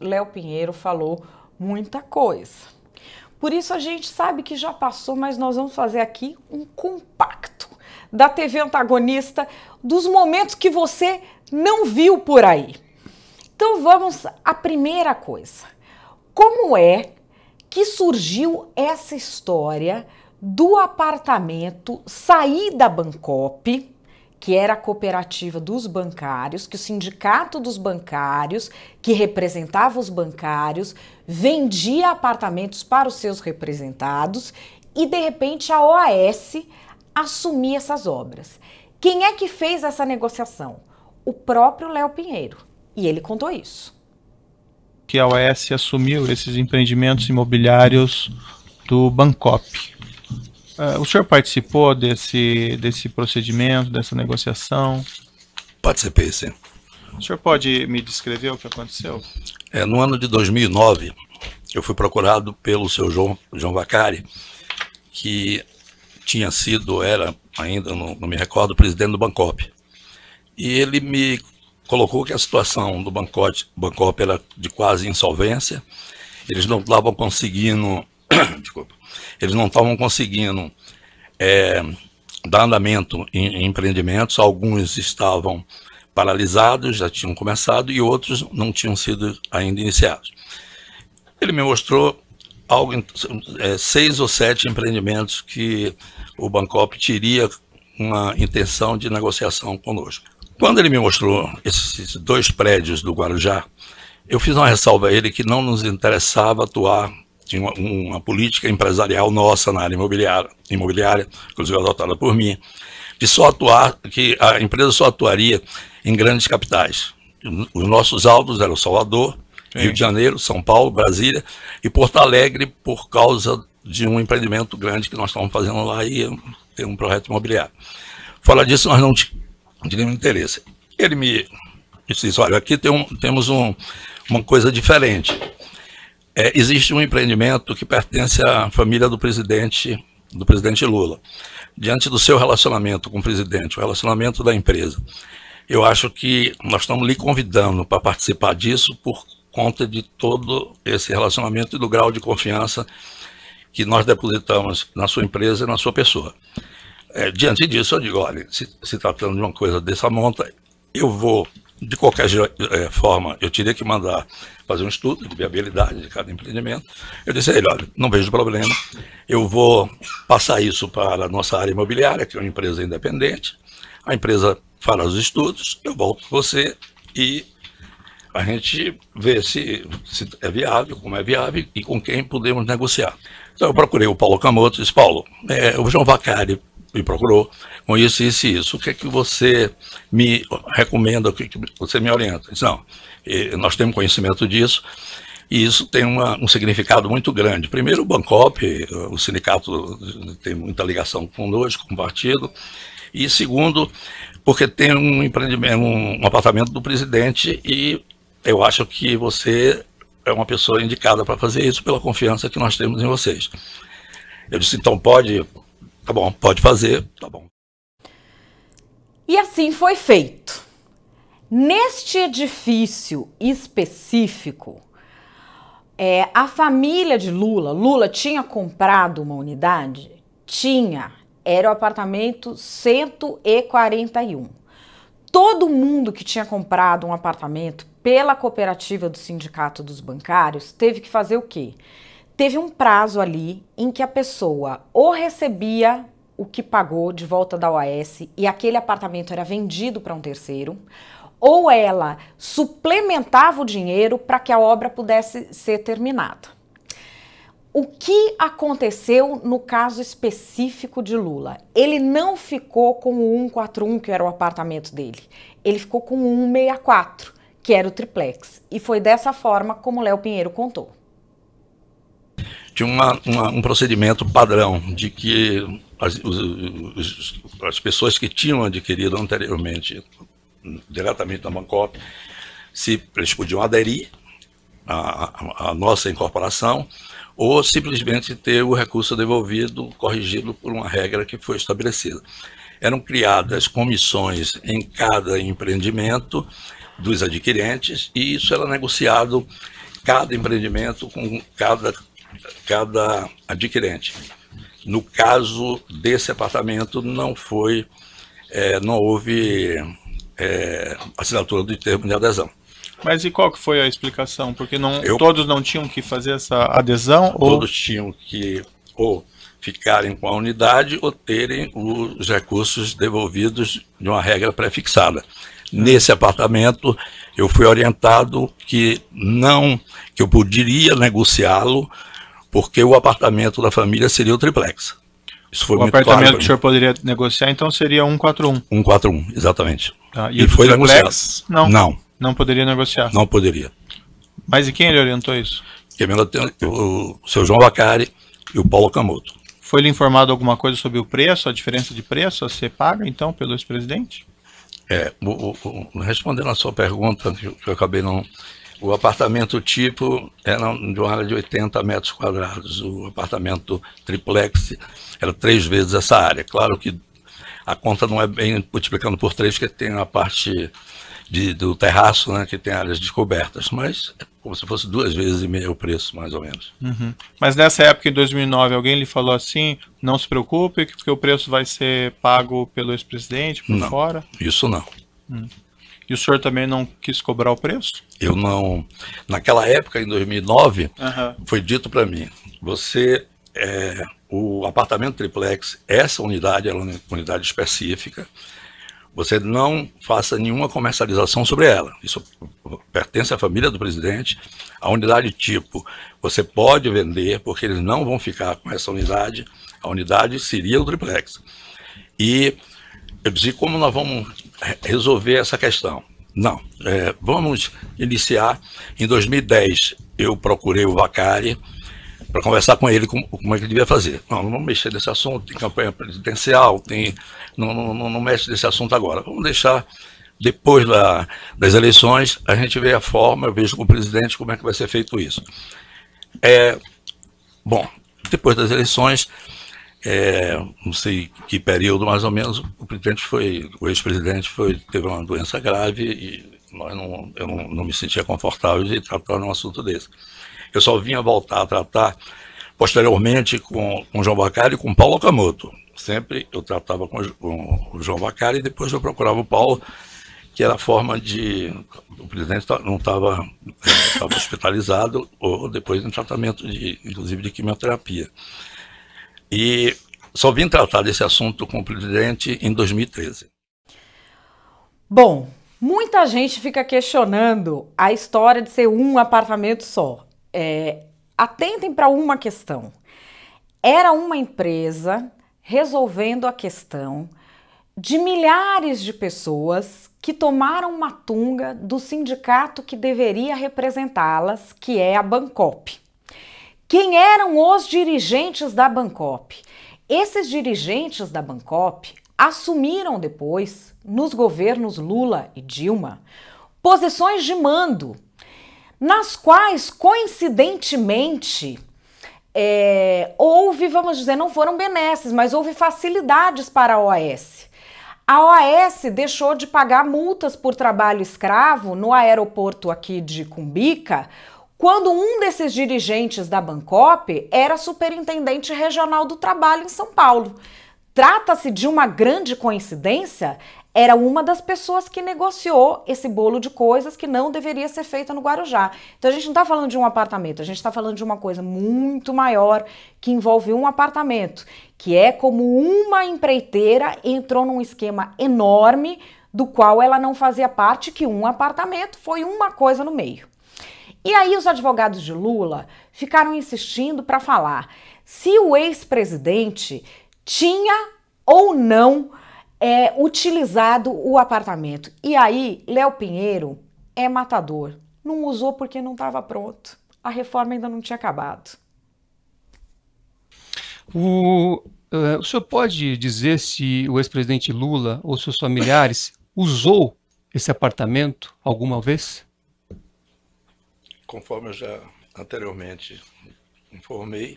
Léo Pinheiro falou muita coisa. Por isso a gente sabe que já passou, mas nós vamos fazer aqui um compacto da TV antagonista dos momentos que você não viu por aí. Então vamos à primeira coisa. Como é que surgiu essa história do apartamento sair da Bancop? que era a cooperativa dos bancários, que o sindicato dos bancários, que representava os bancários, vendia apartamentos para os seus representados e de repente a OAS assumia essas obras. Quem é que fez essa negociação? O próprio Léo Pinheiro. E ele contou isso. Que a OAS assumiu esses empreendimentos imobiliários do Bancop, Uh, o senhor participou desse, desse procedimento, dessa negociação? Participei, sim. O senhor pode me descrever o que aconteceu? É, no ano de 2009, eu fui procurado pelo seu João, João Vacari, que tinha sido, era ainda, não, não me recordo, presidente do Bancop. E ele me colocou que a situação do Bancop, Bancop era de quase insolvência, eles não estavam conseguindo desculpa, eles não estavam conseguindo é, dar andamento em, em empreendimentos, alguns estavam paralisados, já tinham começado, e outros não tinham sido ainda iniciados. Ele me mostrou algo, é, seis ou sete empreendimentos que o Bancop teria uma intenção de negociação conosco. Quando ele me mostrou esses dois prédios do Guarujá, eu fiz uma ressalva a ele que não nos interessava atuar tinha uma, uma, política empresarial nossa na área imobiliária, imobiliária, inclusive adotada por mim, de só atuar, que a empresa só atuaria em grandes capitais. Os nossos alvos eram Salvador, Sim. Rio de Janeiro, São Paulo, Brasília e Porto Alegre por causa de um empreendimento grande que nós estávamos fazendo lá e tem um projeto imobiliário. Fora disso, nós não tínhamos interesse. Ele me, disse, olha, aqui tem um, temos um, uma coisa diferente é, existe um empreendimento que pertence à família do presidente, do presidente Lula. Diante do seu relacionamento com o presidente, o relacionamento da empresa, eu acho que nós estamos lhe convidando para participar disso por conta de todo esse relacionamento e do grau de confiança que nós depositamos na sua empresa e na sua pessoa. É, diante disso, eu digo, olha, se, se tratando de uma coisa dessa monta, eu vou, de qualquer é, forma, eu teria que mandar fazer um estudo de viabilidade de cada empreendimento. Eu disse a ele, olha, não vejo problema, eu vou passar isso para a nossa área imobiliária, que é uma empresa independente, a empresa fará os estudos, eu volto com você e a gente vê se, se é viável, como é viável e com quem podemos negociar. Então eu procurei o Paulo Camoto e disse, Paulo, é, o João Vacari me procurou com isso, isso e isso. O que é que você me recomenda, o que, é que você me orienta? Disse, não, eh, nós temos conhecimento disso e isso tem uma, um significado muito grande. Primeiro, o Bancop, o sindicato tem muita ligação conosco, com o partido, e segundo, porque tem um empreendimento, um apartamento do presidente e eu acho que você é uma pessoa indicada para fazer isso pela confiança que nós temos em vocês. Eu disse, então pode Tá bom, pode fazer, tá bom. E assim foi feito. Neste edifício específico, é, a família de Lula, Lula tinha comprado uma unidade? Tinha. Era o apartamento 141. Todo mundo que tinha comprado um apartamento pela cooperativa do Sindicato dos Bancários teve que fazer o quê? teve um prazo ali em que a pessoa ou recebia o que pagou de volta da OAS e aquele apartamento era vendido para um terceiro, ou ela suplementava o dinheiro para que a obra pudesse ser terminada. O que aconteceu no caso específico de Lula? Ele não ficou com o 141, que era o apartamento dele. Ele ficou com o 164, que era o triplex. E foi dessa forma como Léo Pinheiro contou tinha uma, uma, um procedimento padrão de que as, os, as pessoas que tinham adquirido anteriormente, diretamente na Bancop, se eles podiam aderir à, à nossa incorporação ou simplesmente ter o recurso devolvido, corrigido por uma regra que foi estabelecida. Eram criadas comissões em cada empreendimento dos adquirentes e isso era negociado cada empreendimento com cada cada adquirente. No caso desse apartamento, não foi, é, não houve é, assinatura do termo de adesão. Mas e qual que foi a explicação? Porque não, Eu, todos não tinham que fazer essa adesão? Todos ou... tinham que ou ficarem com a unidade ou terem os recursos devolvidos de uma regra pré-fixada. Nesse apartamento, eu fui orientado que não, que eu poderia negociá-lo, porque o apartamento da família seria o triplex. Isso foi o muito apartamento claro que o senhor poderia negociar, então, seria 141. 141, exatamente. Tá, e, e foi triplex, negociado. Não, não. Não poderia negociar. Não poderia. Mas e quem ele orientou isso? me o seu João Vacari e o Paulo Camoto. Foi lhe informado alguma coisa sobre o preço, a diferença de preço a ser paga, então, pelo ex-presidente? É, o, o, respondendo à sua pergunta, que eu acabei não o apartamento tipo era é de uma área de 80 metros quadrados. O apartamento triplex era três vezes essa área. Claro que a conta não é bem multiplicando por três, porque tem a parte de, do terraço, né, que tem áreas descobertas, mas é como se fosse duas vezes e meio o preço, mais ou menos. Uhum. Mas nessa época, em 2009, alguém lhe falou assim, não se preocupe, porque o preço vai ser pago pelo ex-presidente, por não, fora? isso não. Hum. E o senhor também não quis cobrar o preço? Eu não. Naquela época, em 2009, uhum. foi dito para mim: você, é, o apartamento triplex, essa unidade é uma unidade específica, você não faça nenhuma comercialização sobre ela. Isso pertence à família do presidente. A unidade tipo, você pode vender, porque eles não vão ficar com essa unidade. A unidade seria o triplex. E eu disse, como nós vamos é, resolver essa questão. Não, é, vamos iniciar. Em 2010, eu procurei o Vacari para conversar com ele como, como é que ele devia fazer. Não, não vamos mexer nesse assunto, tem campanha presidencial, tem, não, não, não mexe nesse assunto agora. Vamos deixar depois da, das eleições, a gente vê a forma, eu vejo com o presidente como é que vai ser feito isso. É, bom, depois das eleições, é, não sei que período mais ou menos, o presidente foi, o ex-presidente foi, teve uma doença grave e nós não, eu não, não, me sentia confortável de tratar num assunto desse. Eu só vinha voltar a tratar posteriormente com, com João Bacari e com Paulo Okamoto. Sempre eu tratava com, com o João Bacari e depois eu procurava o Paulo, que era a forma de. O presidente não estava é, hospitalizado, ou depois em tratamento, de, inclusive de quimioterapia. E só vim tratar desse assunto com o presidente em 2013. Bom, muita gente fica questionando a história de ser um apartamento só. É, atentem para uma questão. Era uma empresa resolvendo a questão de milhares de pessoas que tomaram uma tunga do sindicato que deveria representá-las, que é a Bancop. Quem eram os dirigentes da Bancop? Esses dirigentes da Bancop assumiram depois, nos governos Lula e Dilma, posições de mando, nas quais, coincidentemente, é, houve, vamos dizer, não foram benesses, mas houve facilidades para a OAS. A OAS deixou de pagar multas por trabalho escravo no aeroporto aqui de Cumbica quando um desses dirigentes da Bancop era superintendente regional do trabalho em São Paulo. Trata-se de uma grande coincidência? Era uma das pessoas que negociou esse bolo de coisas que não deveria ser feita no Guarujá. Então a gente não está falando de um apartamento, a gente está falando de uma coisa muito maior que envolve um apartamento, que é como uma empreiteira entrou num esquema enorme do qual ela não fazia parte, que um apartamento foi uma coisa no meio. E aí os advogados de Lula ficaram insistindo para falar se o ex-presidente tinha ou não é, utilizado o apartamento. E aí, Léo Pinheiro é matador. Não usou porque não estava pronto. A reforma ainda não tinha acabado. O, uh, o senhor pode dizer se o ex-presidente Lula ou seus familiares usou esse apartamento alguma vez? conforme eu já anteriormente informei,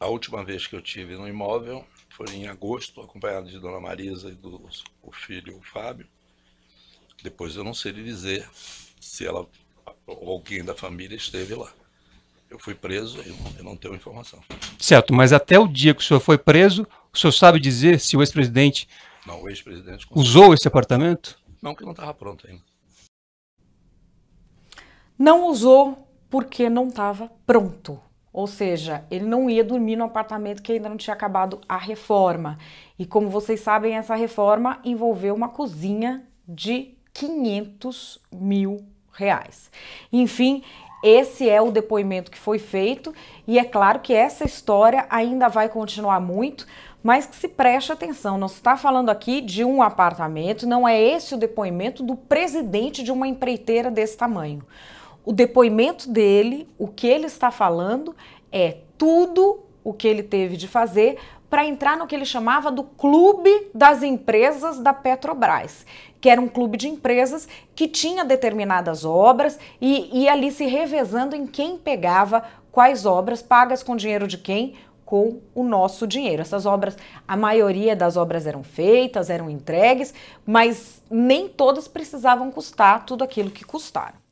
a última vez que eu tive no imóvel foi em agosto, acompanhado de Dona Marisa e do o filho o Fábio. Depois eu não sei lhe dizer se ela ou alguém da família esteve lá. Eu fui preso e eu, não tenho informação. Certo, mas até o dia que o senhor foi preso, o senhor sabe dizer se o ex-presidente ex usou esse apartamento? Não, que não estava pronto ainda. Não usou porque não estava pronto. Ou seja, ele não ia dormir no apartamento que ainda não tinha acabado a reforma. E como vocês sabem, essa reforma envolveu uma cozinha de 500 mil reais. Enfim, esse é o depoimento que foi feito e é claro que essa história ainda vai continuar muito, mas que se preste atenção, não se está falando aqui de um apartamento, não é esse o depoimento do presidente de uma empreiteira desse tamanho o depoimento dele, o que ele está falando, é tudo o que ele teve de fazer para entrar no que ele chamava do Clube das Empresas da Petrobras, que era um clube de empresas que tinha determinadas obras e ia ali se revezando em quem pegava quais obras, pagas com dinheiro de quem, com o nosso dinheiro. Essas obras, a maioria das obras eram feitas, eram entregues, mas nem todas precisavam custar tudo aquilo que custaram.